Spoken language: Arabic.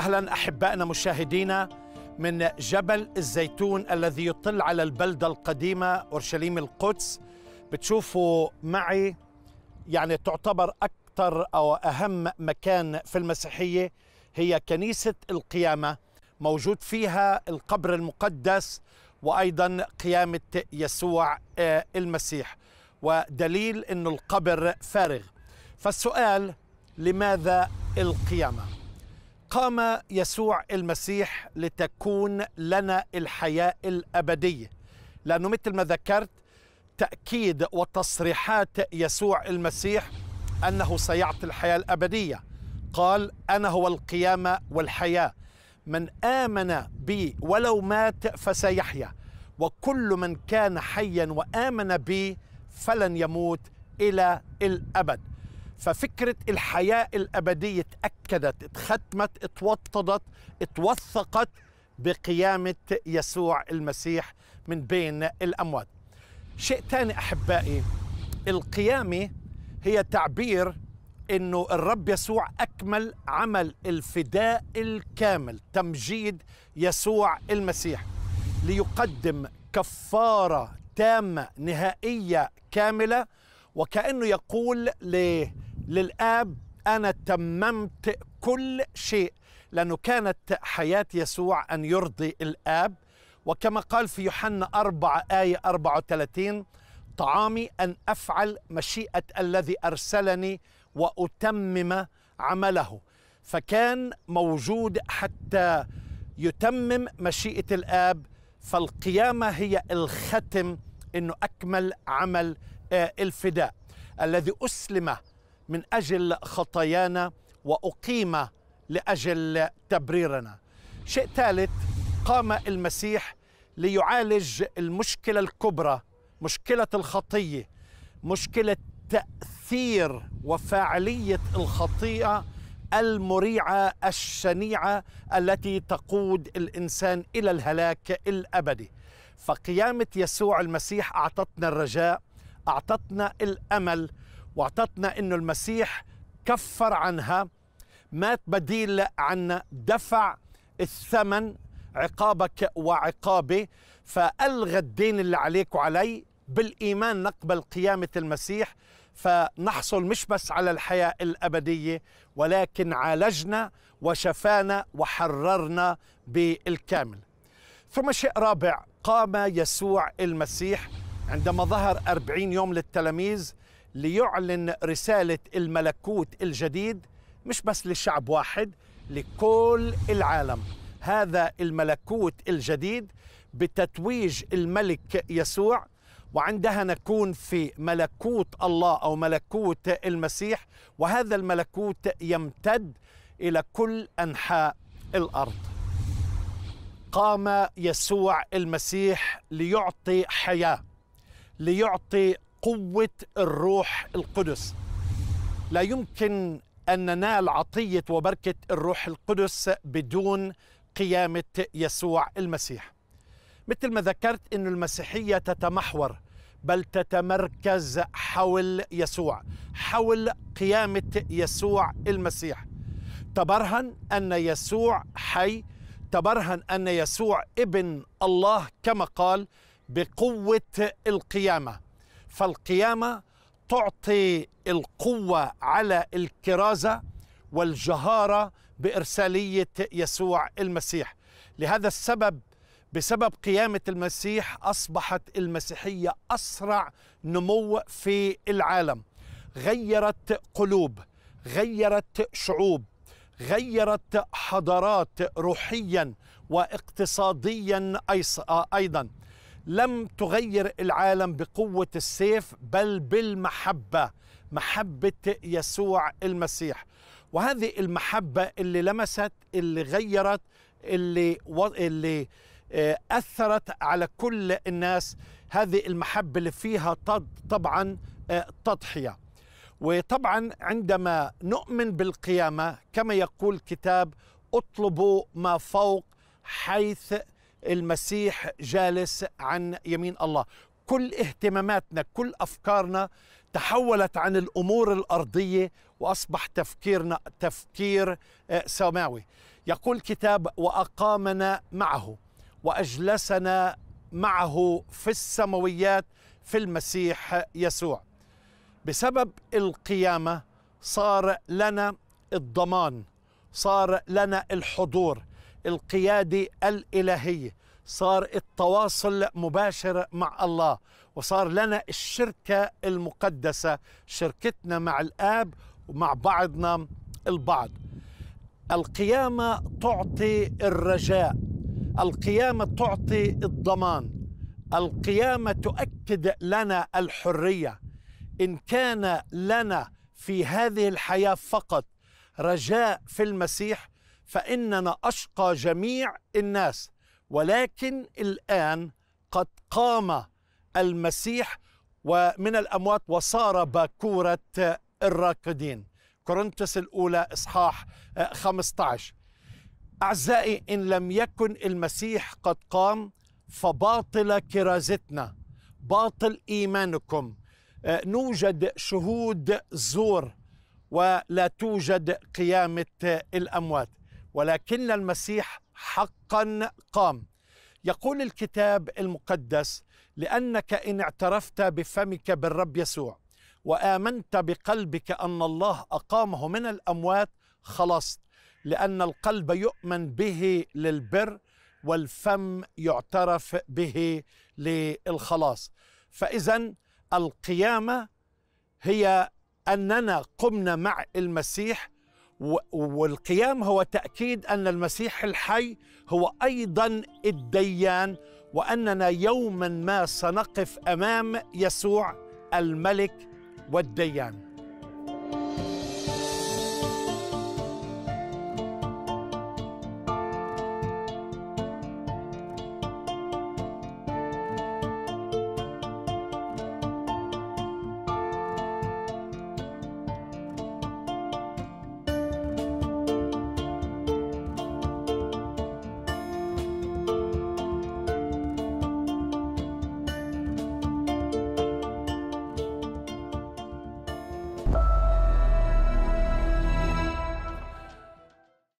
اهلا احبائنا مشاهدينا من جبل الزيتون الذي يطل على البلده القديمه اورشليم القدس بتشوفوا معي يعني تعتبر اكثر او اهم مكان في المسيحيه هي كنيسه القيامه موجود فيها القبر المقدس وايضا قيامه يسوع آه، المسيح ودليل انه القبر فارغ فالسؤال لماذا القيامه قام يسوع المسيح لتكون لنا الحياة الأبدية لأنه مثل ما ذكرت تأكيد وتصريحات يسوع المسيح أنه سيعطي الحياة الأبدية قال أنا هو القيامة والحياة من آمن بي ولو مات فسيحيا وكل من كان حيا وآمن بي فلن يموت إلى الأبد ففكرة الحياة الأبدية تاكدت اتختمت اتوطدت اتوثقت بقيامة يسوع المسيح من بين الأموات شيء ثاني أحبائي القيامة هي تعبير انه الرب يسوع اكمل عمل الفداء الكامل تمجيد يسوع المسيح ليقدم كفاره تامه نهائيه كامله وكانه يقول ل للآب أنا تممت كل شيء لأنه كانت حياة يسوع أن يرضي الآب وكما قال في يوحنا 4 آية 34 طعامي أن أفعل مشيئة الذي أرسلني وأتمم عمله فكان موجود حتى يتمم مشيئة الآب فالقيامة هي الختم أنه أكمل عمل آه، الفداء الذي أسلم من اجل خطايانا واقيم لاجل تبريرنا. شيء ثالث قام المسيح ليعالج المشكله الكبرى مشكله الخطيه مشكله تاثير وفاعليه الخطيئه المريعه الشنيعه التي تقود الانسان الى الهلاك الابدي فقيامه يسوع المسيح اعطتنا الرجاء اعطتنا الامل واعطتنا انه المسيح كفر عنها مات بديل عنا دفع الثمن عقابك وعقابي فألغى الدين اللي عليك وعلي بالإيمان نقبل قيامة المسيح فنحصل مش بس على الحياة الأبدية ولكن عالجنا وشفانا وحررنا بالكامل ثم شيء رابع قام يسوع المسيح عندما ظهر أربعين يوم للتلاميذ ليعلن رسالة الملكوت الجديد مش بس لشعب واحد لكل العالم هذا الملكوت الجديد بتتويج الملك يسوع وعندها نكون في ملكوت الله او ملكوت المسيح وهذا الملكوت يمتد الى كل انحاء الارض قام يسوع المسيح ليعطي حياه ليعطي قوه الروح القدس لا يمكن ان ننال عطيه وبركه الروح القدس بدون قيامه يسوع المسيح مثل ما ذكرت ان المسيحيه تتمحور بل تتمركز حول يسوع حول قيامه يسوع المسيح تبرهن ان يسوع حي تبرهن ان يسوع ابن الله كما قال بقوه القيامه فالقيامه تعطي القوه على الكرازه والجهاره بارساليه يسوع المسيح لهذا السبب بسبب قيامه المسيح اصبحت المسيحيه اسرع نمو في العالم غيرت قلوب غيرت شعوب غيرت حضارات روحيا واقتصاديا آه، ايضا لم تغير العالم بقوة السيف بل بالمحبة محبة يسوع المسيح وهذه المحبة اللي لمست اللي غيرت اللي و... اللي آه، أثرت على كل الناس هذه المحبة اللي فيها طبعا آه، تضحية وطبعا عندما نؤمن بالقيامة كما يقول الكتاب اطلبوا ما فوق حيث المسيح جالس عن يمين الله كل اهتماماتنا كل افكارنا تحولت عن الامور الارضيه واصبح تفكيرنا تفكير آه، سماوي يقول كتاب واقامنا معه واجلسنا معه في السماويات في المسيح يسوع بسبب القيامه صار لنا الضمان صار لنا الحضور القيادة الإلهية صار التواصل مباشر مع الله وصار لنا الشركة المقدسة شركتنا مع الآب ومع بعضنا البعض القيامة تعطي الرجاء القيامة تعطي الضمان القيامة تؤكد لنا الحرية إن كان لنا في هذه الحياة فقط رجاء في المسيح فإننا أشقى جميع الناس ولكن الآن قد قام المسيح ومن الأموات وصار باكورة الراكدين كورنثس الأولى إصحاح 15 آه، أعزائي إن لم يكن المسيح قد قام فباطل كرازتنا باطل إيمانكم آه، نوجد شهود زور ولا توجد قيامة الأموات ولكن المسيح حقا قام يقول الكتاب المقدس لانك ان اعترفت بفمك بالرب يسوع وامنت بقلبك ان الله اقامه من الاموات خلصت لان القلب يؤمن به للبر والفم يعترف به للخلاص فاذا القيامه هي اننا قمنا مع المسيح والقيام هو تأكيد أن المسيح الحي هو أيضا الديان وأننا يوما ما سنقف أمام يسوع الملك والديان